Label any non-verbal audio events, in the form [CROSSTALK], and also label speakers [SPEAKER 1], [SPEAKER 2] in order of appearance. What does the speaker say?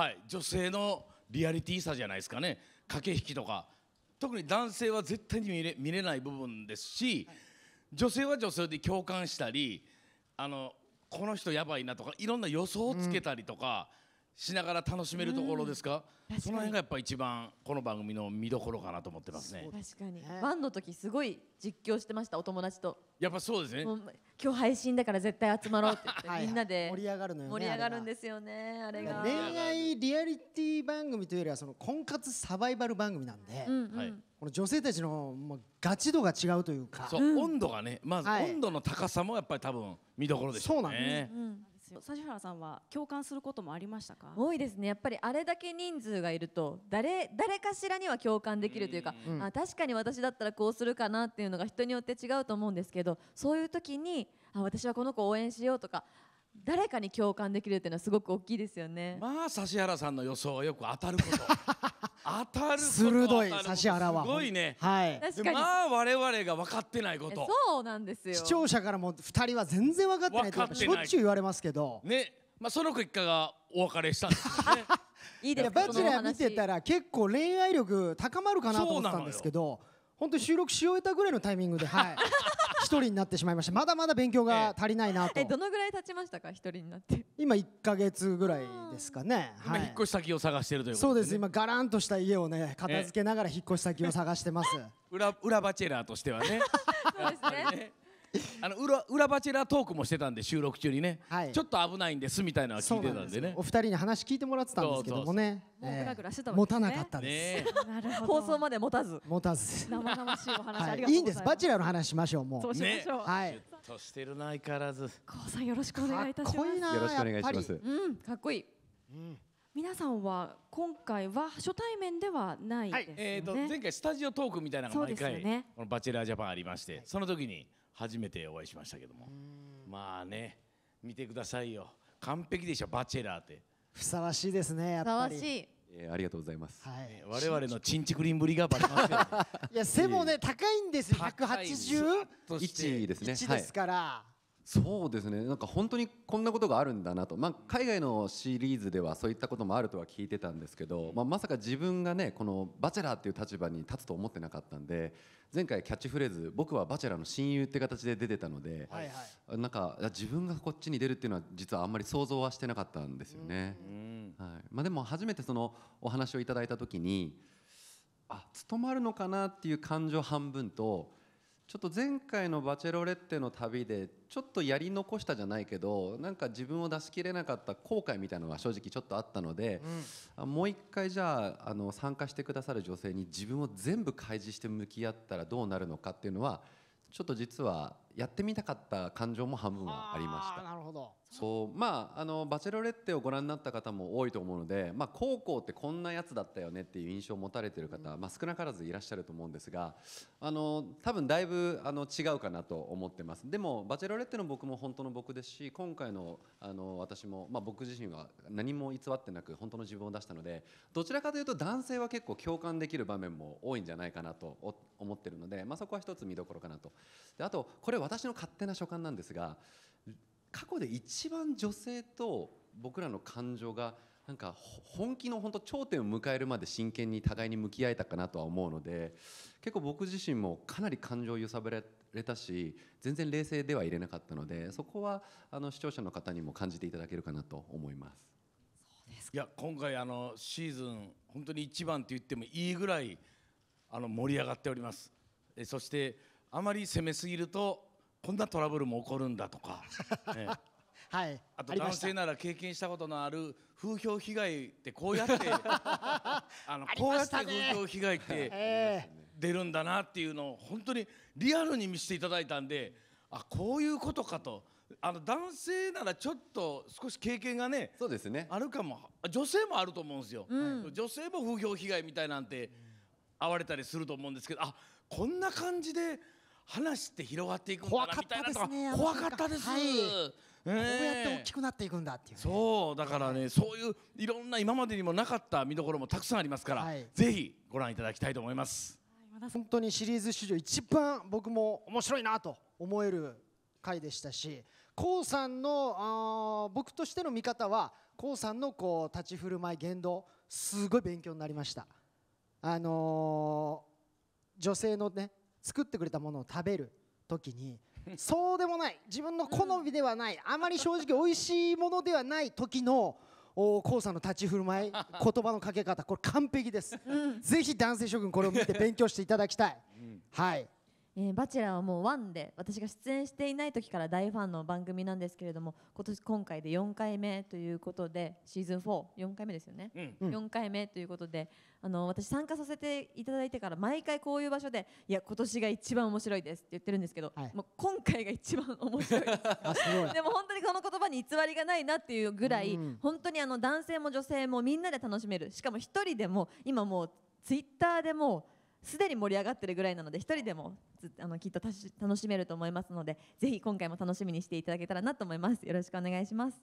[SPEAKER 1] はい、女性のリアリティさじゃないですかね駆け引きとか特に男性は絶対に見れ見れない部分ですし、はい、女性は女性で共感したりあのこの人やばいなとかいろんな予想をつけたりとか。うんしながら楽しめるところですかうん、その辺がやっぱ一番この番組の見どころかなと思ってますね
[SPEAKER 2] 確かにファンの時すごい実況してましたお友達と
[SPEAKER 1] やっぱそうですね
[SPEAKER 2] 今日配信だから絶対集まろうって言ってはい、みんなで盛り上がるのよ、ね、盛り上がるんですよねあれが恋
[SPEAKER 3] 愛リアリティ番組というよりはその婚活サバイバル番組なんで、うんうんはい、この女性たちの、ガ
[SPEAKER 1] チ度が違うというかそう、うん、温度がねまず温度の高さもやっぱり多分見どころでしょうね、そうなんです、
[SPEAKER 3] うんですよ指原さんは共感することもあり
[SPEAKER 2] ましたか多いですねやっぱりあれだけ人数がいると誰誰かしらには共感できるというか、うん、あ確かに私だったらこうするかなっていうのが人によって違うと思うんですけどそういう時にあ私はこの子を応援しようとか誰かに共感できるっていうのはすごく大きいですよねま
[SPEAKER 1] あ指原さんの予想はよく当たること当たる鋭い指原はすごいねはい確かにまあ我々が分かってないこと
[SPEAKER 2] そうなんですよ
[SPEAKER 1] 視
[SPEAKER 3] 聴者からも2人は全然分かってないってしょっちゅう言
[SPEAKER 1] われますけどねまあその結果がお別れしたんですよね
[SPEAKER 3] [LAUGHS] いいですバチェラ見てたら結構恋愛力高まるかなと思ったんですけど本当収録し終えたぐらいのタイミングではい一人になってしまいましたまだまだ勉強が足りないなとえどの
[SPEAKER 2] ぐらい経ちましたか一人になって
[SPEAKER 3] 今一か月ぐらいですかね、
[SPEAKER 1] はい、今引っ越し先を探しているということで、ね、そうです今
[SPEAKER 3] がらんとした家をね片付けながら引っ越し先を探してます
[SPEAKER 1] 裏裏バチェラーとしてはね [LAUGHS] そうですね [LAUGHS] あの裏裏バチェラートークもしてたんで収録中にね、はい、ちょっと危ないんですみたいなのは聞いてたんでね
[SPEAKER 3] お二人に話聞いてもらってたんですけどもね
[SPEAKER 1] もた、持たなかったです、
[SPEAKER 2] ね、放送まで持たず持
[SPEAKER 3] たず生
[SPEAKER 1] 々しいお話、はい、いいんですバ
[SPEAKER 3] チェラーの話しましょうもうそうしましょう、ね、は
[SPEAKER 1] いとしてるな相変わらずこ
[SPEAKER 2] うさんよろしくお願いいたしますよろしくお願いしますうんかっこいい、うん皆さんは今回は初対面ではないですね、はい、えーと、前
[SPEAKER 1] 回スタジオトークみたいなのが毎回、この「バチェラージャパン」ありまして、その時に初めてお会いしましたけどもまあね見てくださいよ完璧でしょバチェラーって
[SPEAKER 3] ふさわしいですねやっぱりふさわしい
[SPEAKER 1] えー、ありがとうございます。はい、我々のチンチクリンぶりがバレますいや背も
[SPEAKER 3] ね高いんですよ。1 8
[SPEAKER 1] 0です1です
[SPEAKER 4] から。はそうですねなんか本当にこんなことがあるんだなと、まあ、海外のシリーズではそういったこともあるとは聞いてたんですけど、まあ、まさか自分がねこの「バチェラー」っていう立場に立つと思ってなかったんで前回キャッチフレーズ「僕はバチェラーの親友」って形で出てたので、はいはい、なんか自分がこっちに出るっていうのは実はあんまり想像はしてなかったんですよね。はいまあ、でも初めてそのお話をいただいた時にあ務まるのかなっていう感情半分とちょっと前回の「バチェロレッテ」の旅でちょっとやり残したじゃないけどなんか自分を出し切れなかった後悔みたいなのが正直ちょっとあったので、うん、もう一回じゃああの参加してくださる女性に自分を全部開示して向き合ったらどうなるのかっていうのはちょっと実はやってみたかった感情も半分はありましたなるほどそうまああの「バチェロレッテ」をご覧になった方も多いと思うので、まあ、高校ってこんなやつだったよねっていう印象を持たれてる方、うん、まあ、少なからずいらっしゃると思うんですがあの多分だいぶあの違うかなと思ってますでも「バチェロレッテ」の僕も本当の僕ですし今回のあの私も、まあ、僕自身は何も偽ってなく本当の自分を出したのでどちらかというと男性は結構共感できる場面も多いんじゃないかなと思ってるので、まあ、そこは一つ見どころかなと。であとこれれ私の勝手な所感なんですが過去で一番女性と僕らの感情がなんか本気の本当頂点を迎えるまで真剣に互いに向き合えたかなとは思うので結構僕自身もかなり感情を揺さぶられたし全然冷静ではいれなかったのでそこはあの視聴者の方にも感じていただけるかなと思います。
[SPEAKER 1] いや今回あのシーズン本当に一番と言ってもいいぐらいあの盛り上がっております。えそしてあまり攻めすぎるとこんなトラブルも起こるんだとか、[LAUGHS] ええ、
[SPEAKER 3] はいあと男性
[SPEAKER 1] なら経験したことのある風評被害ってこうやって [LAUGHS] あのこうやって風評被害って出るんだなっていうのを本当にリアルに見せていただいたんであこういうことかと。あの男性ならちょっと少し経験がねそうですねあるかも女性もあると思うんですよ、うん、女性も風評被害みたいなんて会われたりすると思うんですけどあこんな感じで話って広がっていくんだなたですねか怖かったです、はいえー、こうやって大き
[SPEAKER 3] くなっていくんだっていう、ね、
[SPEAKER 1] そうだからね、はい、そういういろんな今までにもなかった見どころもたくさんありますから、はい、ぜひご覧いただきたいと思います、
[SPEAKER 3] はい、本当にシリーズ史上一番僕も面白いなと思える回でしたし k o さんのあ僕としての見方は k o さんのこう立ち振る舞い言動すごい勉強になりました。あのー、女性のね作ってくれたものを食べる時にそうでもない自分の好みではないあまり正直美味しいものではない時のおコウさんの立ち振る舞い [LAUGHS] 言葉のかけ方これ完璧です、ぜひ男性諸君これを見て勉強していただき
[SPEAKER 2] たい、はいえー、バチェラーはもう1で私が出演していない時から大ファンの番組なんですけれども今年今回で4回目ということでシーズン44回目ですよね、うん、4回目ということであの私参加させていただいてから毎回こういう場所でいや今年が一番面白いですって言ってるんですけど、はい、もう今回が一番面白いで [LAUGHS] す [LAUGHS] でも本当にこの言葉に偽りがないなっていうぐらい、うん、本当にあの男性も女性もみんなで楽しめるしかも1人でも今もうツイッターでもうすでに盛り上がってるぐらいなので1人でもあのきっと楽しめると思いますのでぜひ今回も楽しみにしていただけたらなと思いますよろしくお願いします、